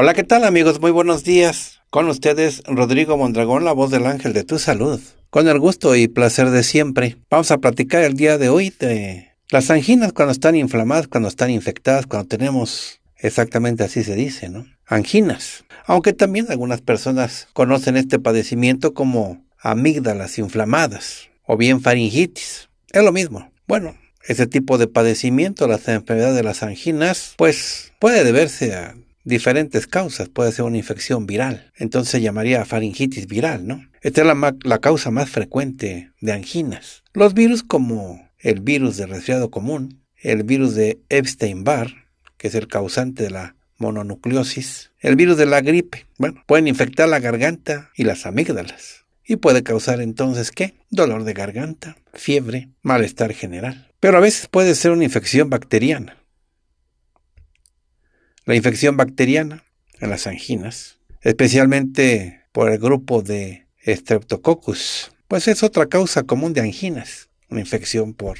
Hola, ¿qué tal amigos? Muy buenos días. Con ustedes Rodrigo Mondragón, la voz del ángel de tu salud. Con el gusto y placer de siempre, vamos a platicar el día de hoy de las anginas cuando están inflamadas, cuando están infectadas, cuando tenemos, exactamente así se dice, ¿no? Anginas. Aunque también algunas personas conocen este padecimiento como amígdalas inflamadas o bien faringitis. Es lo mismo. Bueno, ese tipo de padecimiento, la enfermedad de las anginas, pues puede deberse a diferentes causas. Puede ser una infección viral. Entonces se llamaría faringitis viral, ¿no? Esta es la, causa más frecuente de anginas. Los virus como el virus de resfriado común, el virus de Epstein-Barr, que es el causante de la mononucleosis, el virus de la gripe, bueno, pueden infectar la garganta y las amígdalas. Y puede causar entonces qué? Dolor de garganta, fiebre, malestar general. Pero a veces puede ser una infección bacteriana la infección bacteriana en las anginas, especialmente por el grupo de Streptococcus, pues es otra causa común de anginas, una infección por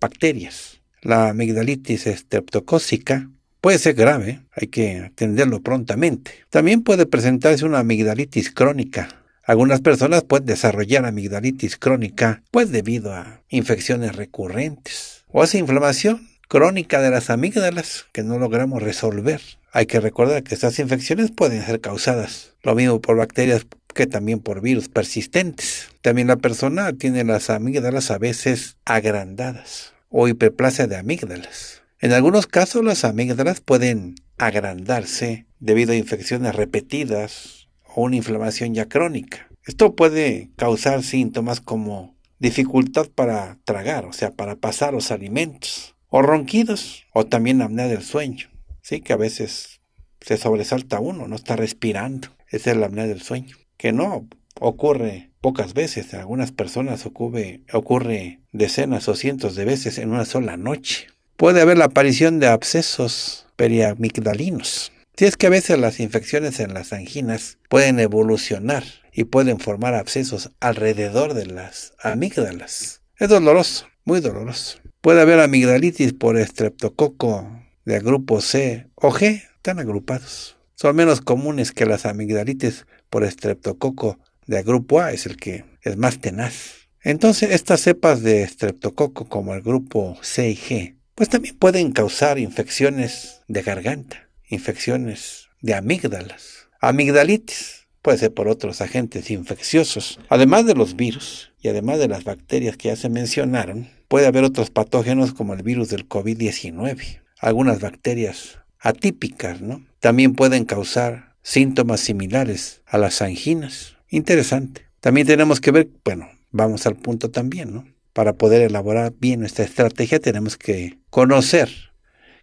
bacterias. La amigdalitis streptocócica puede ser grave, hay que atenderlo prontamente. También puede presentarse una amigdalitis crónica. Algunas personas pueden desarrollar amigdalitis crónica, pues debido a infecciones recurrentes o a esa inflamación crónica de las amígdalas que no logramos resolver. Hay que recordar que estas infecciones pueden ser causadas, lo mismo por bacterias que también por virus persistentes. También la persona tiene las amígdalas a veces agrandadas o hiperplasia de amígdalas. En algunos casos las amígdalas pueden agrandarse debido a infecciones repetidas o una inflamación ya crónica. Esto puede causar síntomas como dificultad para tragar, o sea, para pasar los alimentos, o ronquidos, o también apnea del sueño, sí que a veces se sobresalta uno, no está respirando. Esa es la apnea del sueño, que no ocurre pocas veces, en algunas personas ocurre, ocurre decenas o cientos de veces en una sola noche. Puede haber la aparición de abscesos periamigdalinos. Si es que a veces las infecciones en las anginas pueden evolucionar y pueden formar abscesos alrededor de las amígdalas. Es doloroso, muy doloroso. Puede haber amigdalitis por estreptococo de grupo C o G, están agrupados. Son menos comunes que las amigdalitis por estreptococo de grupo A, es el que es más tenaz. Entonces, estas cepas de estreptococo, como el grupo C y G, pues también pueden causar infecciones de garganta, infecciones de amígdalas, amigdalitis, puede ser por otros agentes infecciosos. Además de los virus y además de las bacterias que ya se mencionaron, puede haber otros patógenos como el virus del COVID-19. Algunas bacterias atípicas, ¿no? También pueden causar síntomas similares a las anginas. Interesante. También tenemos que ver, bueno, vamos al punto también, ¿no? Para poder elaborar bien nuestra estrategia tenemos que conocer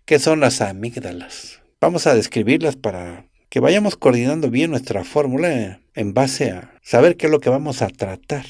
qué son las amígdalas. Vamos a describirlas para que vayamos coordinando bien nuestra fórmula en base a saber qué es lo que vamos a tratar.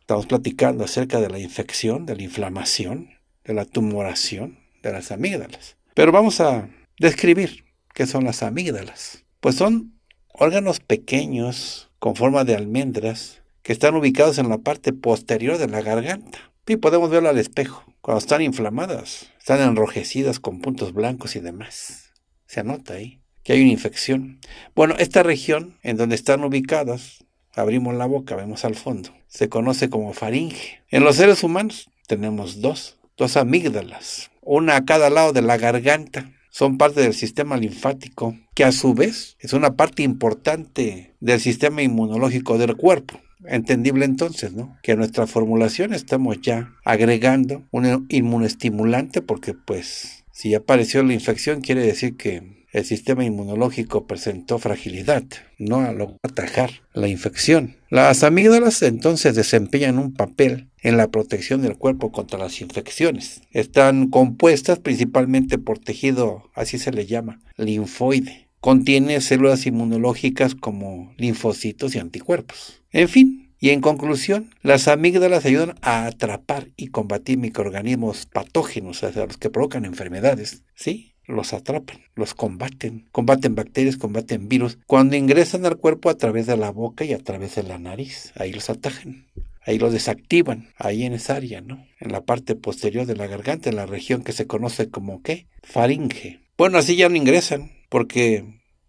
Estamos platicando acerca de la infección, de la inflamación, de la tumoración de las amígdalas. Pero vamos a describir qué son las amígdalas. Pues son órganos pequeños con forma de almendras que están ubicados en la parte posterior de la garganta. Y podemos verlo al espejo. Cuando están inflamadas, están enrojecidas con puntos blancos y demás. Se anota ahí que hay una infección. Bueno, esta región en donde están ubicadas, abrimos la boca, vemos al fondo, se conoce como faringe. En los seres humanos tenemos dos, dos amígdalas, una a cada lado de la garganta. Son parte del sistema linfático, que a su vez es una parte importante del sistema inmunológico del cuerpo. Entendible entonces, ¿no? Que en nuestra formulación estamos ya agregando un inmunoestimulante porque pues si ya apareció la infección quiere decir que el sistema inmunológico presentó fragilidad, no logró atajar la infección. Las amígdalas entonces desempeñan un papel en la protección del cuerpo contra las infecciones. Están compuestas principalmente por tejido, así se le llama, linfoide. Contiene células inmunológicas como linfocitos y anticuerpos. En fin, y en conclusión, las amígdalas ayudan a atrapar y combatir microorganismos patógenos, o sea, los que provocan enfermedades, ¿sí? los atrapan, los combaten, combaten bacterias, combaten virus, cuando ingresan al cuerpo a través de la boca y a través de la nariz, ahí los atajan. Ahí los desactivan, ahí en esa área, ¿no? En la parte posterior de la garganta, en la región que se conoce como ¿qué? Faringe. Bueno, así ya no ingresan, porque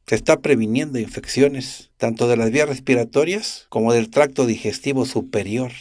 se está previniendo infecciones, tanto de las vías respiratorias como del tracto digestivo superior.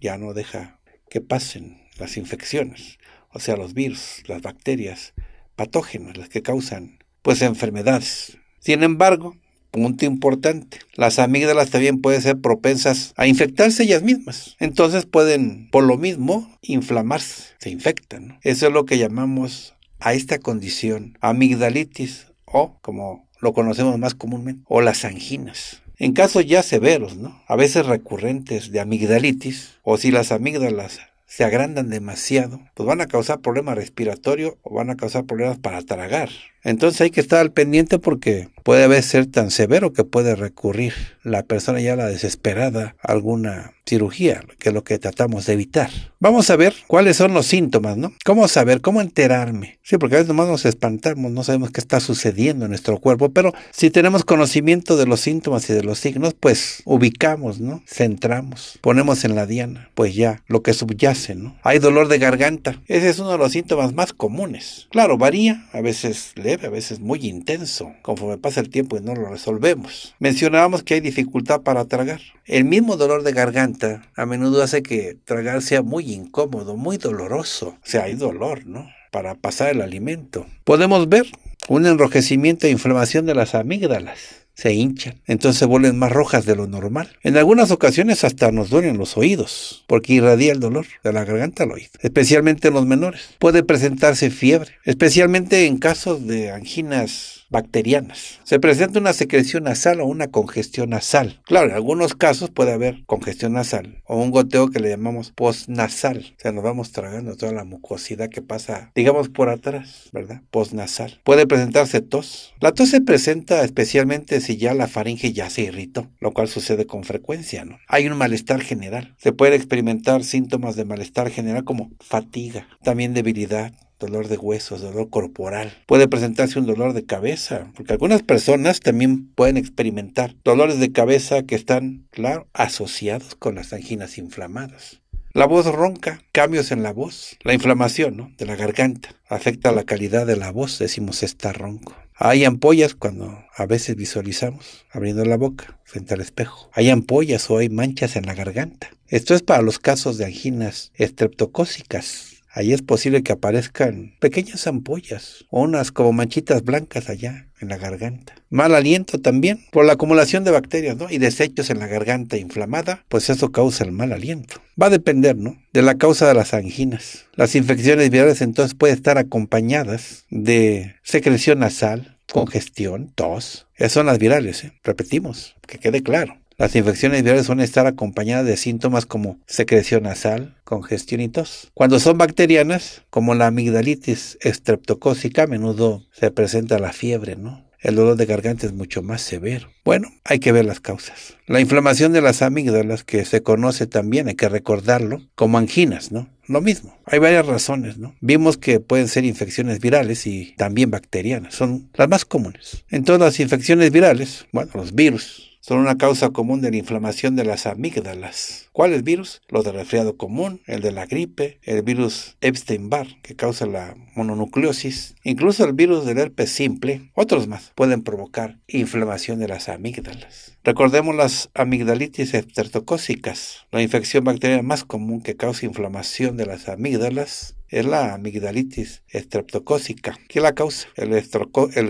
Ya no deja que pasen las infecciones, o sea, los virus, las bacterias, patógenos, las que causan pues enfermedades. Sin embargo, punto importante, las amígdalas también pueden ser propensas a infectarse ellas mismas. Entonces pueden, por lo mismo, inflamarse, se infectan. Eso es lo que llamamos a esta condición amigdalitis o como lo conocemos más comúnmente, o las anginas. En casos ya severos, ¿no? a veces recurrentes de amigdalitis, o si las amígdalas se agrandan demasiado, pues van a causar problemas respiratorios o van a causar problemas para tragar. Entonces hay que estar al pendiente porque puede ser tan severo que puede recurrir la persona ya a la desesperada a alguna cirugía, que es lo que tratamos de evitar. Vamos a ver cuáles son los síntomas, ¿no? ¿Cómo saber? ¿Cómo enterarme? Sí, porque a veces nomás nos espantamos, no sabemos qué está sucediendo en nuestro cuerpo, pero si tenemos conocimiento de los síntomas y de los signos, pues ubicamos, ¿no? Centramos, ponemos en la diana, pues ya lo que subyace, ¿no? Hay dolor de garganta, ese es uno de los síntomas más comunes. Claro, varía, a veces le a veces muy intenso, conforme pasa el tiempo y no lo resolvemos. Mencionábamos que hay dificultad para tragar. El mismo dolor de garganta a menudo hace que tragar sea muy incómodo, muy doloroso. O sea, hay dolor, ¿no? Para pasar el alimento. Podemos ver un enrojecimiento e inflamación de las amígdalas se hinchan, entonces se vuelven más rojas de lo normal. En algunas ocasiones hasta nos duelen los oídos, porque irradia el dolor de la garganta al oído, especialmente en los menores. Puede presentarse fiebre, especialmente en casos de anginas bacterianas. Se presenta una secreción nasal o una congestión nasal. Claro, en algunos casos puede haber congestión nasal o un goteo que le llamamos postnasal. O sea, nos vamos tragando toda la mucosidad que pasa, digamos, por atrás, ¿verdad? Postnasal. Puede presentarse tos. La tos se presenta especialmente si ya la faringe ya se irritó, lo cual sucede con frecuencia, ¿no? Hay un malestar general. Se puede experimentar síntomas de malestar general como fatiga, también debilidad, dolor de huesos, dolor corporal. Puede presentarse un dolor de cabeza, porque algunas personas también pueden experimentar dolores de cabeza que están, claro, asociados con las anginas inflamadas. La voz ronca, cambios en la voz, la inflamación de la garganta afecta la calidad de la voz, decimos está ronco. Hay ampollas cuando a veces visualizamos abriendo la boca frente al espejo. Hay ampollas o hay manchas en la garganta. Esto es para los casos de anginas estreptocócicas, Ahí es posible que aparezcan pequeñas ampollas o unas como manchitas blancas allá en la garganta. Mal aliento también por la acumulación de bacterias y desechos en la garganta inflamada, pues eso causa el mal aliento. Va a depender ¿no? de la causa de las anginas. Las infecciones virales entonces pueden estar acompañadas de secreción nasal, congestión, tos. Esas son las virales, ¿eh? repetimos, que quede claro. Las infecciones virales suelen estar acompañadas de síntomas como secreción nasal, congestión y tos. Cuando son bacterianas, como la amigdalitis estreptocócica, a menudo se presenta la fiebre, ¿no? El dolor de garganta es mucho más severo. Bueno, hay que ver las causas. La inflamación de las amígdalas, que se conoce también, hay que recordarlo, como anginas, ¿no? Lo mismo. Hay varias razones, ¿no? Vimos que pueden ser infecciones virales y también bacterianas. Son las más comunes. En todas las infecciones virales, bueno, los virus, son una causa común de la inflamación de las amígdalas. ¿Cuáles virus? Los del resfriado común, el de la gripe, el virus Epstein-Barr, que causa la mononucleosis, incluso el virus del herpes simple, otros más, pueden provocar inflamación de las amígdalas. Recordemos las amigdalitis estertocócicas, la infección bacteriana más común que causa inflamación de las amígdalas es la amigdalitis estreptocócica. ¿Qué la causa? El, estroco, el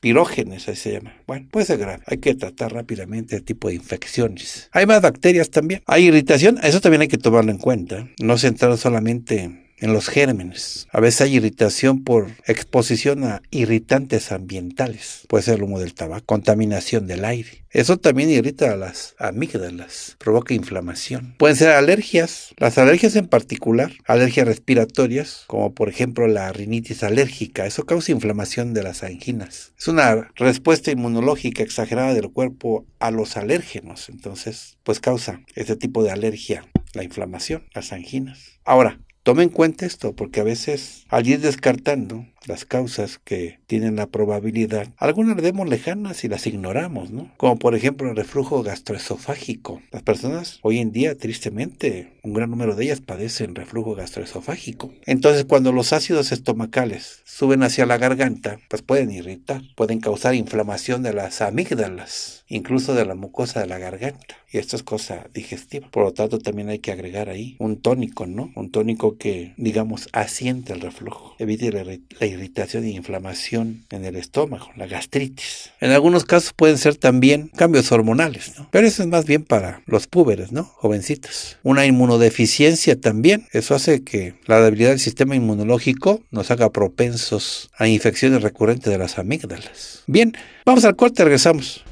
pirógenes, así se llama. Bueno, puede ser grave. Hay que tratar rápidamente este tipo de infecciones. Hay más bacterias también. Hay irritación, eso también hay que tomarlo en cuenta. No centrar solamente en los gérmenes. A veces hay irritación por exposición a irritantes ambientales. Puede ser el humo del tabaco, contaminación del aire. Eso también irrita a las amígdalas, provoca inflamación. Pueden ser alergias, las alergias en particular, alergias respiratorias, como por ejemplo la rinitis alérgica, eso causa inflamación de las anginas. Es una respuesta inmunológica exagerada del cuerpo a los alérgenos, entonces pues causa este tipo de alergia, la inflamación, las anginas. Ahora, Tome en cuenta esto, porque a veces al ir descartando, las causas que tienen la probabilidad. Algunas las vemos lejanas y las ignoramos, ¿no? Como por ejemplo el reflujo gastroesofágico. Las personas hoy en día, tristemente, un gran número de ellas padecen reflujo gastroesofágico. Entonces, cuando los ácidos estomacales suben hacia la garganta, pues pueden irritar, pueden causar inflamación de las amígdalas, incluso de la mucosa de la garganta. Y esto es cosa digestiva. Por lo tanto, también hay que agregar ahí un tónico, ¿no? Un tónico que, digamos, asiente el reflujo, evite la irritación e inflamación en el estómago, la gastritis. En algunos casos pueden ser también cambios hormonales, ¿no? Pero eso es más bien para los púberes, ¿no? Jovencitos. Una inmunodeficiencia también. Eso hace que la debilidad del sistema inmunológico nos haga propensos a infecciones recurrentes de las amígdalas. Bien, vamos al corte, regresamos.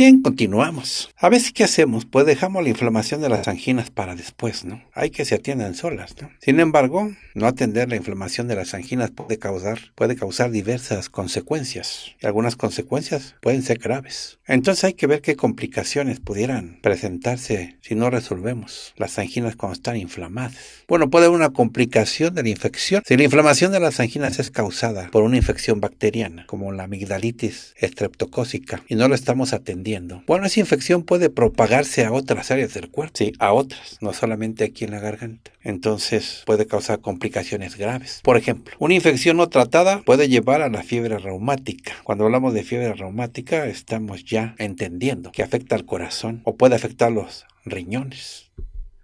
Bien, continuamos. A veces, ¿qué hacemos? Pues dejamos la inflamación de las anginas para después, ¿no? Hay que se atiendan solas, ¿no? Sin embargo, no atender la inflamación de las anginas puede causar, puede causar diversas consecuencias. Y algunas consecuencias pueden ser graves. Entonces hay que ver qué complicaciones pudieran presentarse si no resolvemos las anginas cuando están inflamadas. Bueno, puede haber una complicación de la infección. Si la inflamación de las anginas es causada por una infección bacteriana, como la amigdalitis estreptocócica, y no lo estamos atendiendo, bueno, esa infección puede propagarse a otras áreas del cuerpo, sí, a otras, no solamente aquí en la garganta. Entonces puede causar complicaciones graves. Por ejemplo, una infección no tratada puede llevar a la fiebre reumática. Cuando hablamos de fiebre reumática, estamos ya entendiendo que afecta al corazón o puede afectar los riñones.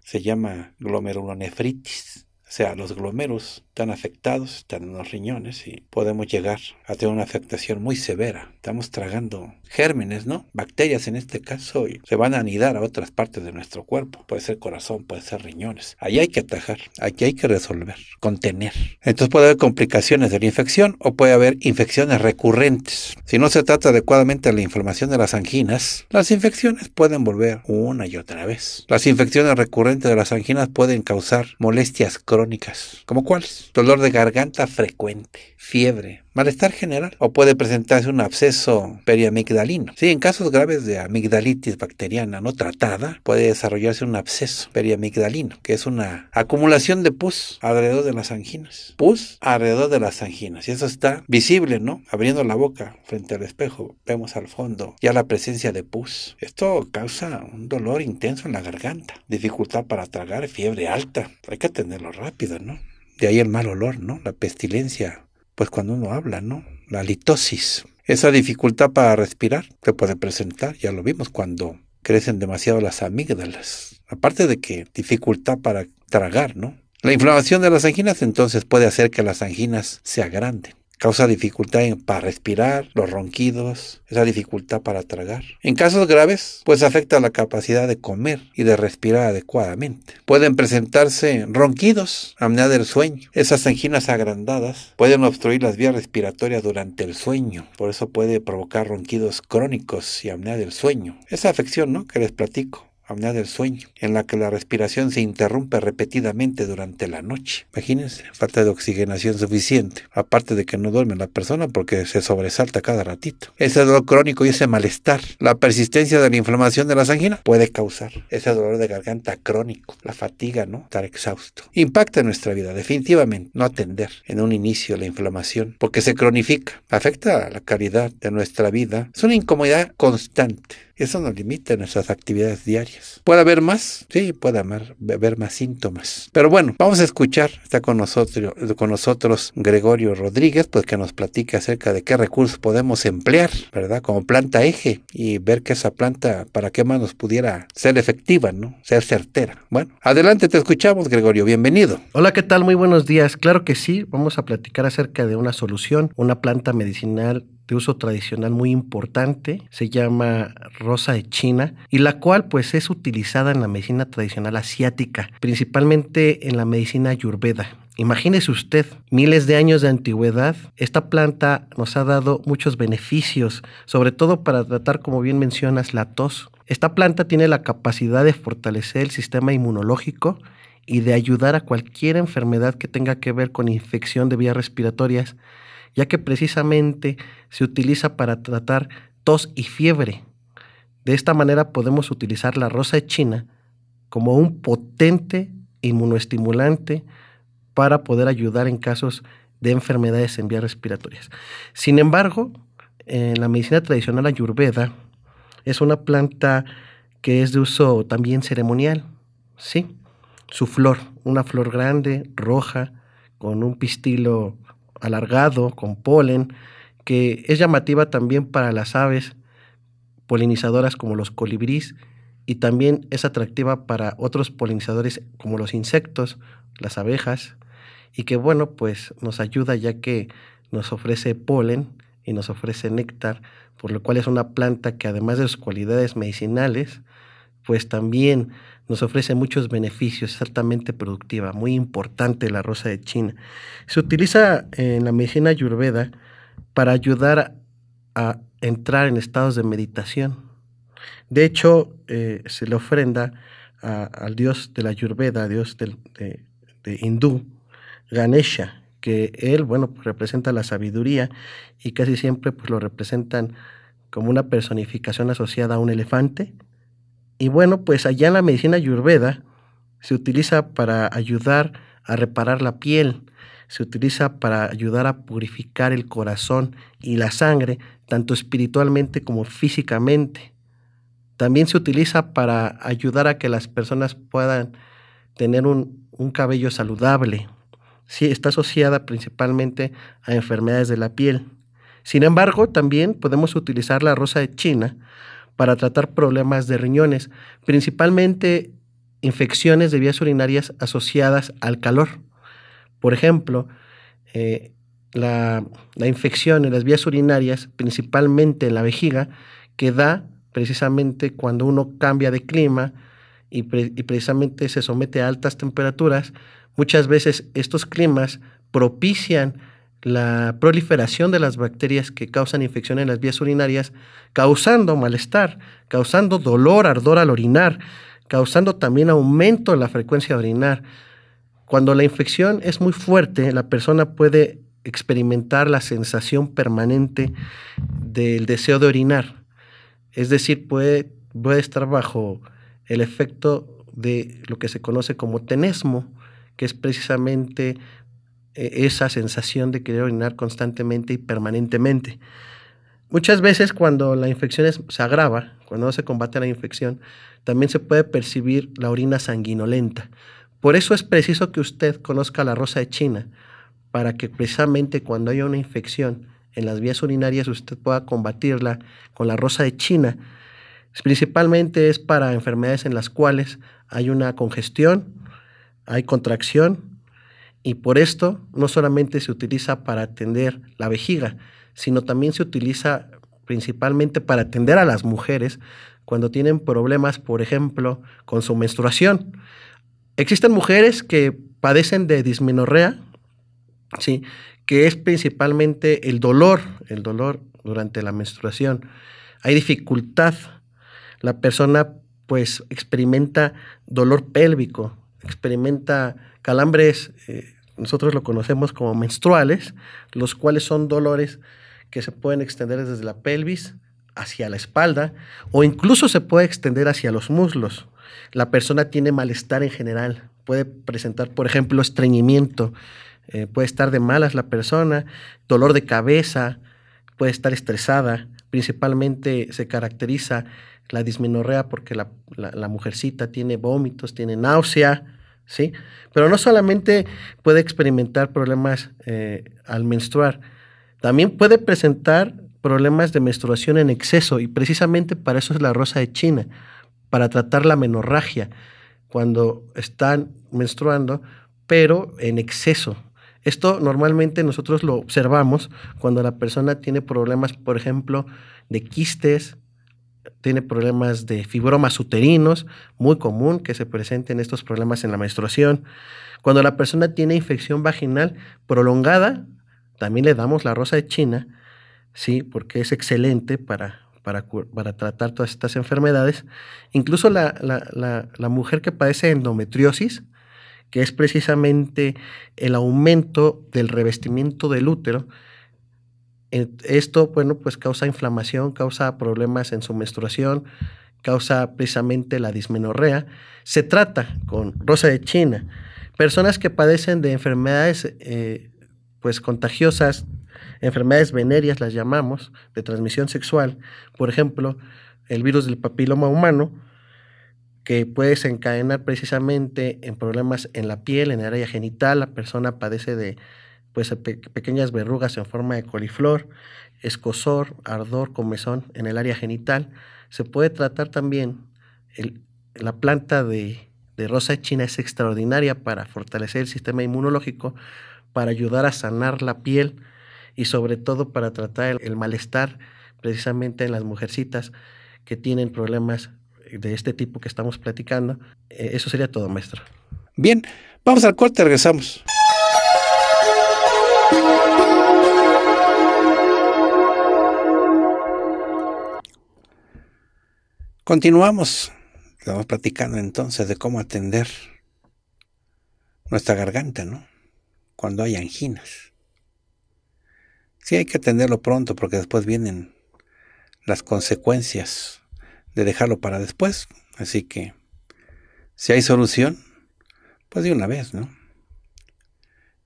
Se llama glomerulonefritis, o sea, los glomeros están afectados, están en los riñones y podemos llegar a tener una afectación muy severa. Estamos tragando gérmenes, ¿no? Bacterias en este caso y se van a anidar a otras partes de nuestro cuerpo. Puede ser corazón, puede ser riñones. Ahí hay que atajar, aquí hay que resolver, contener. Entonces puede haber complicaciones de la infección o puede haber infecciones recurrentes. Si no se trata adecuadamente la inflamación de las anginas, las infecciones pueden volver una y otra vez. Las infecciones recurrentes de las anginas pueden causar molestias crónicas. ¿Como cuáles? dolor de garganta frecuente, fiebre, malestar general o puede presentarse un absceso periamigdalino. Sí, en casos graves de amigdalitis bacteriana no tratada puede desarrollarse un absceso periamigdalino, que es una acumulación de pus alrededor de las anginas. Pus alrededor de las anginas. Y eso está visible, ¿no? Abriendo la boca frente al espejo, vemos al fondo ya la presencia de pus. Esto causa un dolor intenso en la garganta, dificultad para tragar, fiebre alta. Hay que atenderlo rápido, ¿no? de ahí el mal olor, ¿no? La pestilencia, pues cuando uno habla, ¿no? La litosis. Esa dificultad para respirar se puede presentar, ya lo vimos, cuando crecen demasiado las amígdalas. Aparte de que dificultad para tragar, ¿no? La inflamación de las anginas entonces puede hacer que las anginas se agranden. Causa dificultad para respirar, los ronquidos, esa dificultad para tragar. En casos graves, pues afecta la capacidad de comer y de respirar adecuadamente. Pueden presentarse ronquidos, apnea del sueño. Esas anginas agrandadas pueden obstruir las vías respiratorias durante el sueño. Por eso puede provocar ronquidos crónicos y apnea del sueño. Esa afección, ¿no? Que les platico apnea del sueño, en la que la respiración se interrumpe repetidamente durante la noche. Imagínense, falta de oxigenación suficiente, aparte de que no duerme la persona porque se sobresalta cada ratito. Ese dolor crónico y ese malestar, la persistencia de la inflamación de la anginas puede causar ese dolor de garganta crónico, la fatiga, ¿no? Estar exhausto. Impacta en nuestra vida, definitivamente, no atender en un inicio la inflamación, porque se cronifica, afecta a la calidad de nuestra vida. Es una incomodidad constante eso nos limita a nuestras actividades diarias. ¿Puede haber más? Sí, puede haber, más síntomas. Pero bueno, vamos a escuchar. Está con nosotros, con nosotros Gregorio Rodríguez, pues que nos platica acerca de qué recursos podemos emplear, ¿verdad? Como planta eje y ver que esa planta, para qué más nos pudiera ser efectiva, ¿no? Ser certera. Bueno, adelante, te escuchamos, Gregorio. Bienvenido. Hola, ¿qué tal? Muy buenos días. Claro que sí, vamos a platicar acerca de una solución, una planta medicinal de uso tradicional muy importante, se llama rosa de China, y la cual pues es utilizada en la medicina tradicional asiática, principalmente en la medicina ayurveda. Imagínese usted, miles de años de antigüedad, esta planta nos ha dado muchos beneficios, sobre todo para tratar, como bien mencionas, la tos. Esta planta tiene la capacidad de fortalecer el sistema inmunológico y de ayudar a cualquier enfermedad que tenga que ver con infección de vías respiratorias ya que precisamente se utiliza para tratar tos y fiebre. De esta manera podemos utilizar la rosa de China como un potente inmunoestimulante para poder ayudar en casos de enfermedades en vías respiratorias. Sin embargo, en eh, la medicina tradicional ayurveda es una planta que es de uso también ceremonial, ¿sí? Su flor, una flor grande, roja, con un pistilo alargado con polen, que es llamativa también para las aves polinizadoras como los colibríes y también es atractiva para otros polinizadores como los insectos, las abejas, y que bueno, pues nos ayuda ya que nos ofrece polen y nos ofrece néctar, por lo cual es una planta que además de sus cualidades medicinales, pues también nos ofrece muchos beneficios, es altamente productiva, muy importante la rosa de China. Se utiliza en la medicina ayurveda para ayudar a entrar en estados de meditación. De hecho, eh, se le ofrenda al dios de la ayurveda, dios de, hindú, Ganesha, que él, bueno, pues, representa la sabiduría y casi siempre pues, lo representan como una personificación asociada a un elefante y bueno, pues allá en la medicina ayurveda se utiliza para ayudar a reparar la piel, se utiliza para ayudar a purificar el corazón y la sangre, tanto espiritualmente como físicamente. También se utiliza para ayudar a que las personas puedan tener un, cabello saludable. Sí, está asociada principalmente a enfermedades de la piel. Sin embargo, también podemos utilizar la rosa de China para tratar problemas de riñones, principalmente infecciones de vías urinarias asociadas al calor. Por ejemplo, eh, la, infección en las vías urinarias, principalmente en la vejiga, que da precisamente cuando uno cambia de clima y precisamente se somete a altas temperaturas, muchas veces estos climas propician la proliferación de las bacterias que causan infección en las vías urinarias, causando malestar, causando dolor, ardor al orinar, causando también aumento en la frecuencia de orinar. Cuando la infección es muy fuerte, la persona puede experimentar la sensación permanente del deseo de orinar. Es decir, puede, puede estar bajo el efecto de lo que se conoce como tenesmo, que es precisamente e-, esa sensación de querer orinar constantemente y permanentemente. Muchas veces cuando la infección se agrava, cuando no se combate la infección, también se puede percibir la orina sanguinolenta. Por eso es preciso que usted conozca la rosa de China, para que precisamente cuando haya una infección en las vías urinarias usted pueda combatirla con la rosa de China. Principalmente es para enfermedades en las cuales hay una congestión, hay contracción y por esto no solamente se utiliza para atender la vejiga, sino también se utiliza principalmente para atender a las mujeres cuando tienen problemas, por ejemplo, con su menstruación. Existen mujeres que padecen de dismenorrea, ¿sí? que es principalmente el dolor, el dolor durante la menstruación. Hay dificultad. La persona pues experimenta dolor pélvico, experimenta calambres, eh, nosotros lo conocemos como menstruales, los cuales son dolores que se pueden extender desde la pelvis hacia la espalda o incluso se puede extender hacia los muslos. La persona tiene malestar en general, puede presentar, por ejemplo, estreñimiento, eh, puede estar de malas la persona, dolor de cabeza, puede estar estresada. Principalmente se caracteriza la dismenorrea porque la, la mujercita tiene vómitos, tiene náusea, ¿sí? Pero no solamente puede experimentar problemas eh, al menstruar, también puede presentar problemas de menstruación en exceso y precisamente para eso es la rosa de China, para tratar la menorragia cuando están menstruando, pero en exceso. Esto normalmente nosotros lo observamos cuando la persona tiene problemas, por ejemplo, de quistes, tiene problemas de fibromas uterinos, muy común que se presenten estos problemas en la menstruación. Cuando la persona tiene infección vaginal prolongada, también le damos la rosa de China, sí, porque es excelente para, tratar todas estas enfermedades. Incluso la mujer que padece endometriosis, que es precisamente el aumento del revestimiento del útero, esto, bueno, pues causa inflamación, causa problemas en su menstruación, causa precisamente la dismenorrea. Se trata con rosa de China. Personas que padecen de enfermedades eh, pues contagiosas, enfermedades venéreas las llamamos, de transmisión sexual, por ejemplo, el virus del papiloma humano, que puede desencadenar precisamente en problemas en la piel, en el área genital, la persona padece de pues pequeñas verrugas en forma de coliflor, escosor, ardor, comezón en el área genital. Se puede tratar también la planta de, de rosa china es extraordinaria para fortalecer el sistema inmunológico, para ayudar a sanar la piel y sobre todo para tratar el, el malestar precisamente en las mujercitas que tienen problemas de este tipo que estamos platicando. Eh, eso sería todo, maestro. Bien, vamos al corte, regresamos. Continuamos. Estamos platicando entonces de cómo atender nuestra garganta, ¿no? Cuando hay anginas. Sí hay que atenderlo pronto porque después vienen las consecuencias de dejarlo para después. Así que si hay solución, pues de una vez, ¿no?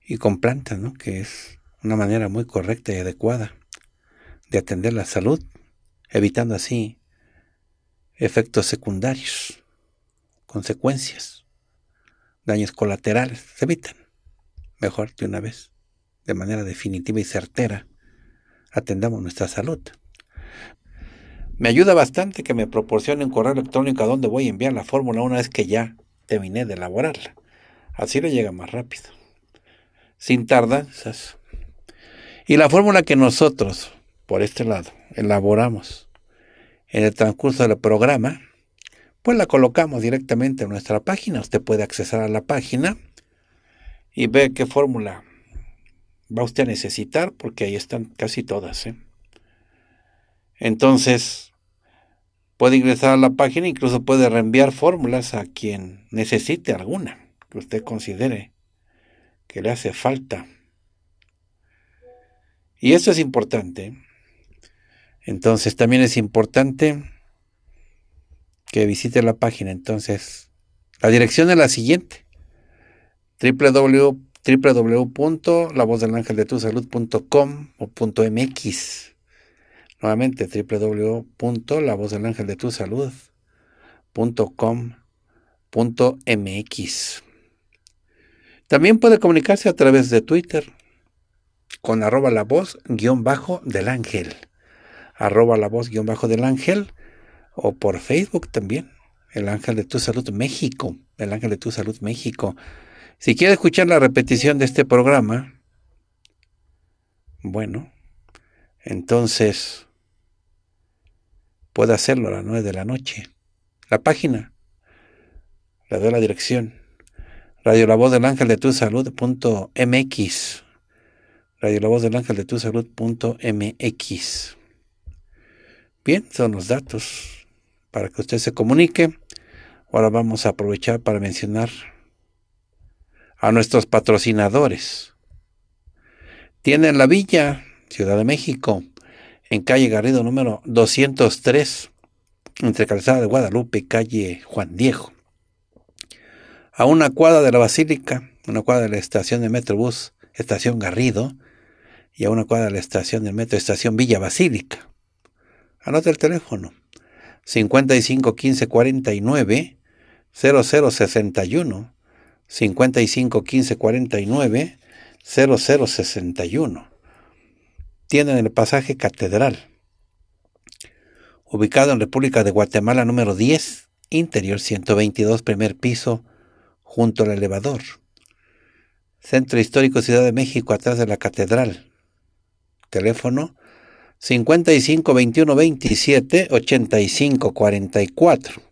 Y con plantas, ¿no? Que es una manera muy correcta y adecuada de atender la salud, evitando así efectos secundarios, consecuencias, daños colaterales, se evitan. Mejor de una vez, de manera definitiva y certera, atendamos nuestra salud. Me ayuda bastante que me proporcionen un correo electrónico a donde voy a enviar la fórmula una vez que ya terminé de elaborarla. Así le llega más rápido. Sin tardanzas. Y la fórmula que nosotros, por este lado, elaboramos en el transcurso del programa, pues la colocamos directamente en nuestra página. Usted puede accesar a la página y ver qué fórmula va usted a necesitar, porque ahí están casi todas. ¿eh? Entonces, puede ingresar a la página, incluso puede reenviar fórmulas a quien necesite alguna que usted considere que le hace falta. Y eso es importante entonces también es importante que visite la página. Entonces, la dirección es la siguiente. www.lavozdelangeldetusalud.com o .mx. Nuevamente www.lavozdelangeldetusalud.com.mx. También puede comunicarse a través de Twitter con arroba la voz guión bajo del ángel arroba la voz guión bajo del ángel, o por Facebook también, el ángel de tu salud México, el ángel de tu salud México. Si quiere escuchar la repetición de este programa, bueno, entonces puede hacerlo a las 9 de la noche. La página, le doy la dirección, Radio La Voz del Ángel de Tu Salud punto MX, Radio La Voz del Ángel de Tu Salud punto MX. Bien, son los datos para que usted se comunique. Ahora vamos a aprovechar para mencionar a nuestros patrocinadores. Tienen la villa, Ciudad de México, en calle Garrido número 203, entre Calzada de Guadalupe y calle Juan Diego. A una cuadra de la Basílica, una cuadra de la estación de Metrobús, estación Garrido, y a una cuadra de la estación del Metro, estación Villa Basílica. Anota el teléfono. 55 15 49 0061 55 15 49 0061. Tienen el pasaje Catedral, ubicado en República de Guatemala número 10, interior 122, primer piso, junto al elevador. Centro Histórico Ciudad de México, atrás de la Catedral. Teléfono 55 21 27 85 44.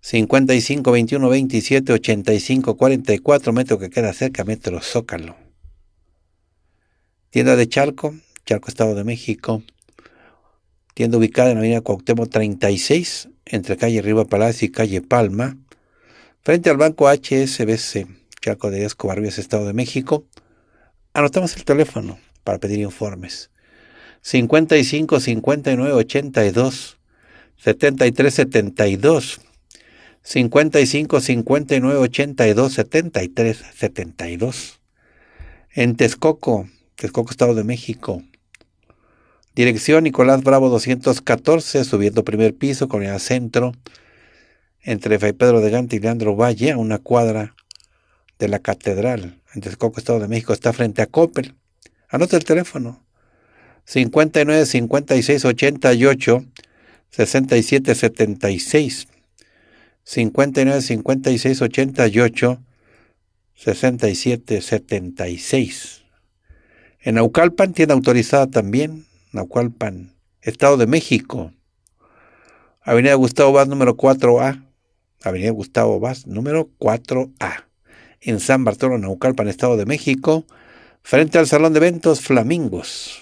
55 21 27 85 44, metro que queda cerca, metro Zócalo. Tienda de Charco, Charco Estado de México. Tienda ubicada en la avenida Cuauhtémoc 36, entre calle Riva Palacio y calle Palma, frente al banco HSBC, Charco de Escobar Estado de México. Anotamos el teléfono para pedir informes 55 59 82 73 72 55 59 82 73 72 en Texcoco, Texcoco Estado de México. Dirección Nicolás Bravo 214, subiendo primer piso, el Centro, entre Fray Pedro de Gante y Leandro Valle, a una cuadra de la Catedral, en Texcoco, Estado de México, está frente a Coppel. Anota el teléfono, 59 56 88 67 76. 59 56 88 67 76. En Naucalpan, tiene autorizada también, Naucalpan, Estado de México. Avenida Gustavo Vaz número 4A. Avenida Gustavo Vaz número 4A. En San Bartolo, Naucalpan, Estado de México, frente al Salón de Eventos Flamingos.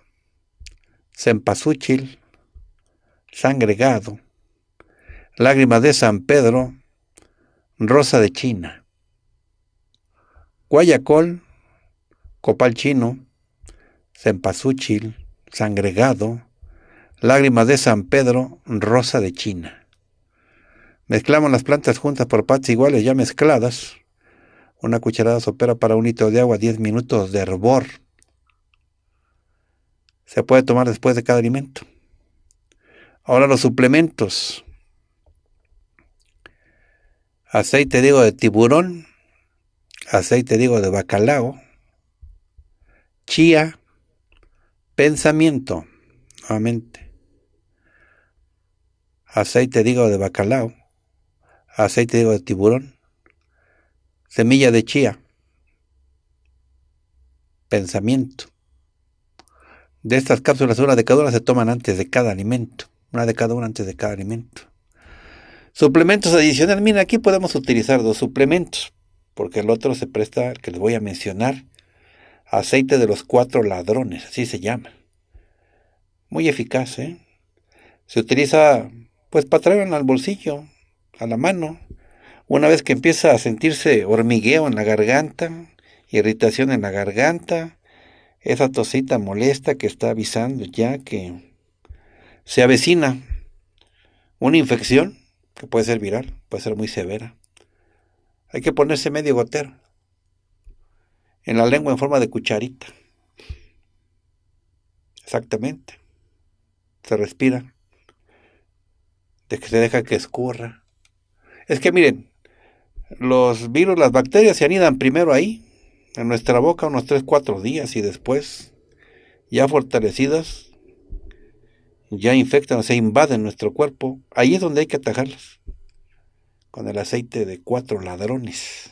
cempasúchil, sangregado, lágrima de San Pedro, rosa de China, guayacol, copal chino, cempasúchil, sangregado, lágrima de San Pedro, rosa de China. Mezclamos las plantas juntas por partes iguales ya mezcladas. Una cucharada sopera para un litro de agua, 10 minutos de hervor se puede tomar después de cada alimento. Ahora los suplementos. Aceite digo de tiburón, aceite digo de bacalao, chía, pensamiento, nuevamente. Aceite digo de bacalao, aceite digo de tiburón, semilla de chía, pensamiento. De estas cápsulas, una de cada una se toman antes de cada alimento. Una de cada una antes de cada alimento. Suplementos adicionales. Mira, aquí podemos utilizar dos suplementos, porque el otro se presta que les voy a mencionar. Aceite de los cuatro ladrones, así se llama. Muy eficaz, ¿eh? Se utiliza pues para traerlo al bolsillo, a la mano. Una vez que empieza a sentirse hormigueo en la garganta, irritación en la garganta, esa tosita molesta que está avisando ya que se avecina una infección que puede ser viral, puede ser muy severa. Hay que ponerse medio gotero en la lengua en forma de cucharita. Exactamente. Se respira. De que se deja que escurra. Es que miren, los virus, las bacterias se anidan primero ahí, en nuestra boca unos 3, 4 días y después, ya fortalecidas, ya infectan, se invaden nuestro cuerpo. Ahí es donde hay que atajarlas. Con el aceite de cuatro ladrones.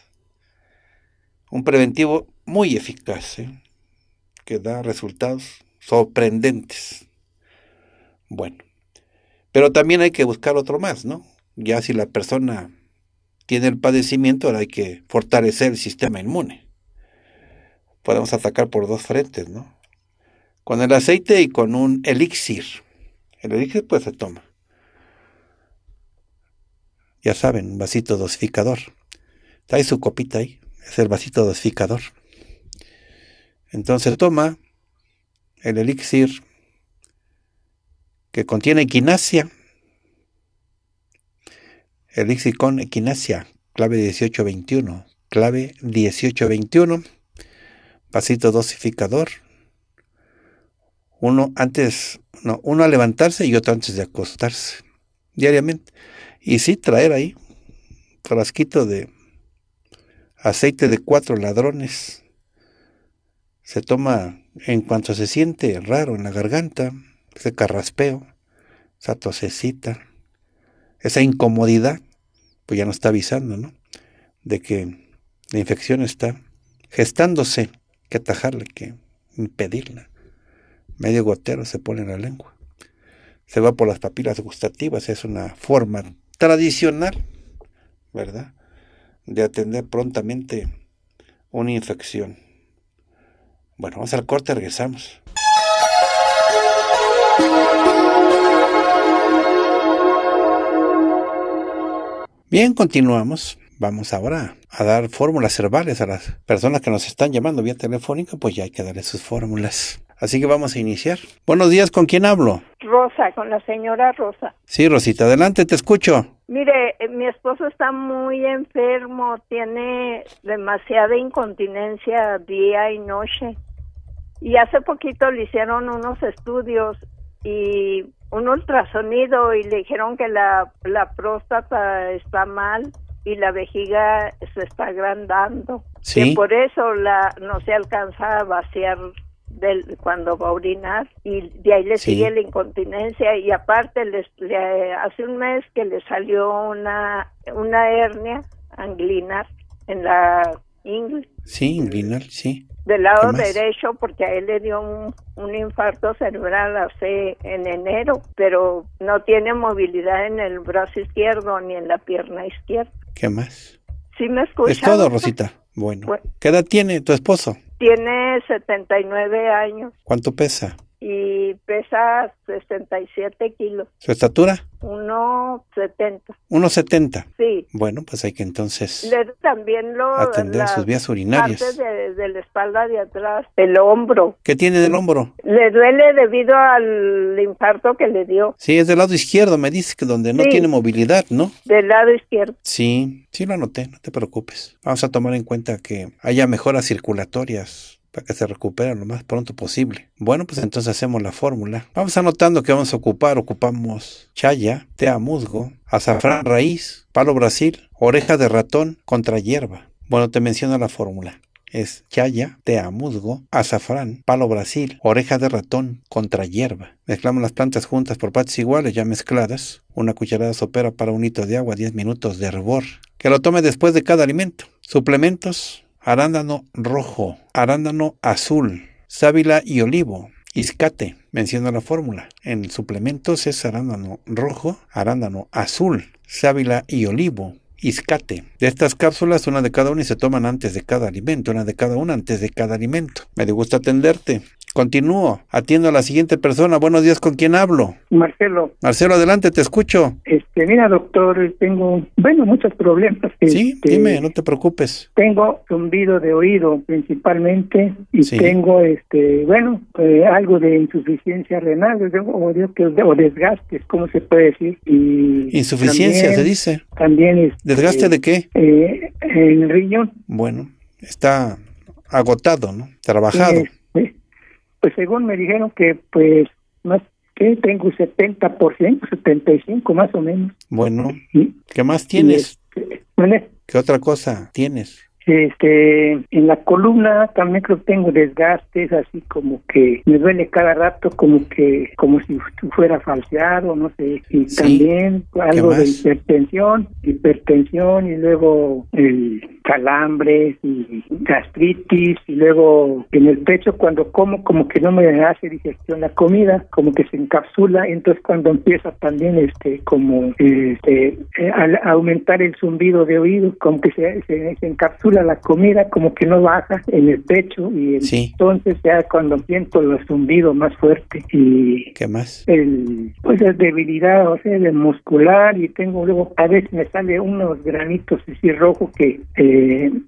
Un preventivo muy eficaz, ¿eh? que da resultados sorprendentes. Bueno, pero también hay que buscar otro más, ¿no? Ya si la persona tiene el padecimiento, ahora hay que fortalecer el sistema inmune podemos atacar por dos frentes, ¿no? Con el aceite y con un elixir. El elixir pues se toma. Ya saben, un vasito dosificador. ahí su copita ahí, es el vasito dosificador. Entonces toma el elixir que contiene equinasia Elixir con equinasia clave 1821. Clave 1821 pasito dosificador. Uno antes, no, uno a levantarse y otro antes de acostarse, diariamente. Y sí, traer ahí trasquito frasquito de aceite de cuatro ladrones. Se toma en cuanto se siente raro en la garganta, ese carraspeo, esa tosecita, esa incomodidad, pues ya nos está avisando, ¿no? De que la infección está gestándose que atajarla, que impedirla. Medio gotero se pone en la lengua. Se va por las papilas gustativas, es una forma tradicional, ¿verdad?, de atender prontamente una infección. Bueno, vamos al corte, regresamos. Bien, continuamos. Vamos ahora a dar fórmulas herbales a las personas que nos están llamando vía telefónica, pues ya hay que darle sus fórmulas. Así que vamos a iniciar. Buenos días, ¿con quién hablo? Rosa, con la señora Rosa. Sí, Rosita, adelante, te escucho. Mire, eh, mi esposo está muy enfermo, tiene demasiada incontinencia día y noche. Y hace poquito le hicieron unos estudios y un ultrasonido y le dijeron que la, la próstata está mal y la vejiga se está agrandando. ¿Sí? Y por eso la no se alcanza a vaciar del, cuando va a orinar y de ahí le sigue la incontinencia y aparte hace un mes que le salió una, una hernia anglinar en la ingle. Sí, sí. Del lado derecho porque a él le dio un infarto cerebral hace en enero, pero no tiene movilidad en el brazo izquierdo ni en la pierna izquierda. ¿Qué más? Sí, me escuchas. Es todo, Rosita. Bueno. ¿Qué edad tiene tu esposo? Tiene 79 años. ¿Cuánto pesa? y pesa 67 kilos. ¿Su estatura? 1,70. 1,70. Sí. Bueno, pues hay que entonces también lo, atender las sus vías urinarias. Parte de, la espalda de atrás, el hombro. ¿Qué tiene del hombro? Le duele debido al infarto que le dio. Sí, es del lado izquierdo, me dice que donde no tiene movilidad, ¿no? Del lado izquierdo. Sí, sí lo anoté, no te preocupes. Vamos a tomar en cuenta que haya mejoras circulatorias para que se recupere lo más pronto posible. Bueno, pues entonces hacemos la fórmula. Vamos anotando que vamos a ocupar. Ocupamos chaya, tea musgo, azafrán raíz, palo brasil, oreja de ratón contra hierba. Bueno, te menciono la fórmula. Es chaya, tea musgo, azafrán, palo brasil, oreja de ratón contra hierba. Mezclamos las plantas juntas por partes iguales, ya mezcladas. Una cucharada sopera para un litro de agua, 10 minutos de hervor. Que lo tome después de cada alimento. Suplementos, arándano rojo, arándano azul, sábila y olivo, iscate. Menciona la fórmula. En suplementos es arándano rojo, arándano azul, sábila y olivo, iscate. De estas cápsulas, una de cada una y se toman antes de cada alimento, una de cada una antes de cada alimento. Me gusta atenderte. Continúo. Atiendo a la siguiente persona. Buenos días, ¿con quién hablo? Marcelo. Marcelo, adelante, te escucho. Este, mira, doctor, tengo, bueno, muchos problemas. Sí, dime, no te preocupes. Tengo zumbido de oído principalmente y tengo, este, bueno, eh, algo de insuficiencia renal o, o desgastes, ¿cómo se puede decir? Insuficiencia, se dice. También. es... Este, ¿Desgaste de qué? Eh, en el riñón. Bueno, está agotado, ¿no? Trabajado. Pues según me dijeron que pues más que tengo 70%, 75% más o menos. Bueno, ¿qué más tienes? Este, ¿Qué otra cosa tienes? Este, en la columna también creo que tengo desgastes, así como que me duele cada rato, como que, como si fuera falseado, no sé. Y también algo de hipertensión, hipertensión y luego el calambres y gastritis y luego en el pecho cuando como como que no me hace digestión la comida, como que se encapsula, entonces cuando empieza también este como este eh, al aumentar el zumbido de oído como que se, se, encapsula la comida, como que no baja en el pecho y entonces ya cuando siento los zumbido más fuerte y ¿Qué más? El pues la debilidad, o sea, el muscular y tengo luego a veces me sale unos granitos así rojos que eh,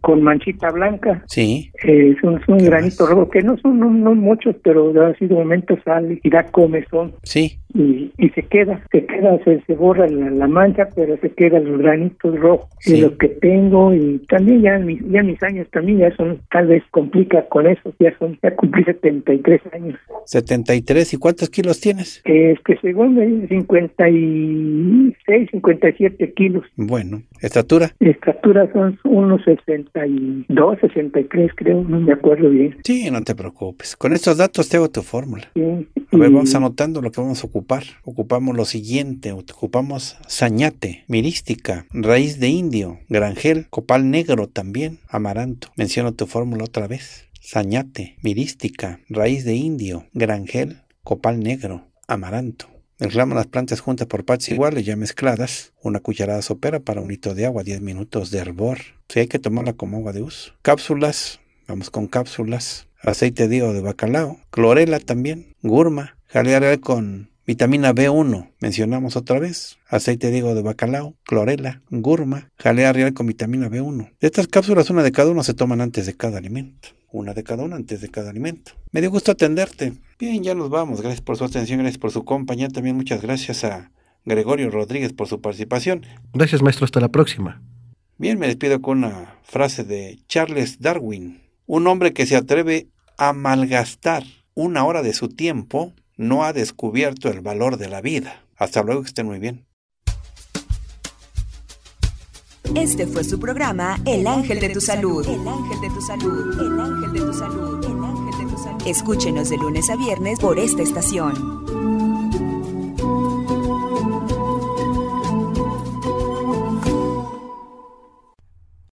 con manchita blanca. Sí. Eh, son, son granitos rojos, que no son muchos, pero ha sido momento sale y da comezón. Sí y, se queda, se queda, se, borra la, mancha, pero se quedan los granitos rojos y lo que tengo y también ya mis, ya mis años también ya son, tal vez complica con eso, ya son, ya cumplí 73 años. 73, ¿y cuántos kilos tienes? Es que según me 56, 57 kilos. Bueno, ¿estatura? Estatura son unos 62, 63 creo, no me acuerdo bien. Sí, no te preocupes, con estos datos tengo tu fórmula. vamos anotando lo que vamos a ocupar Ocupamos lo siguiente, ocupamos sañate, mirística, raíz de indio, granjel, copal negro también, amaranto. Menciono tu fórmula otra vez. Sañate, mirística, raíz de indio, granjel, copal negro, amaranto. Mezclamos las plantas juntas por partes iguales, ya mezcladas. Una cucharada sopera para un litro de agua, 10 minutos de hervor. Si hay que tomarla como agua de uso. Cápsulas, vamos con cápsulas. Aceite de o de bacalao. Clorela también. Gurma. Jalear con Vitamina B1, mencionamos otra vez. Aceite de higo de bacalao, clorela, gurma, jalea real con vitamina B1. De estas cápsulas, una de cada uno se toman antes de cada alimento. Una de cada una antes de cada alimento. Me dio gusto atenderte. Bien, ya nos vamos. Gracias por su atención, gracias por su compañía. También muchas gracias a Gregorio Rodríguez por su participación. Gracias, maestro. Hasta la próxima. Bien, me despido con una frase de Charles Darwin. Un hombre que se atreve a malgastar una hora de su tiempo no ha descubierto el valor de la vida. Hasta luego, que estén muy bien. Este fue su programa El Ángel de tu Salud. El Ángel de tu Salud. El Ángel de Salud. El Ángel de tu Salud. Escúchenos de lunes a viernes por esta estación.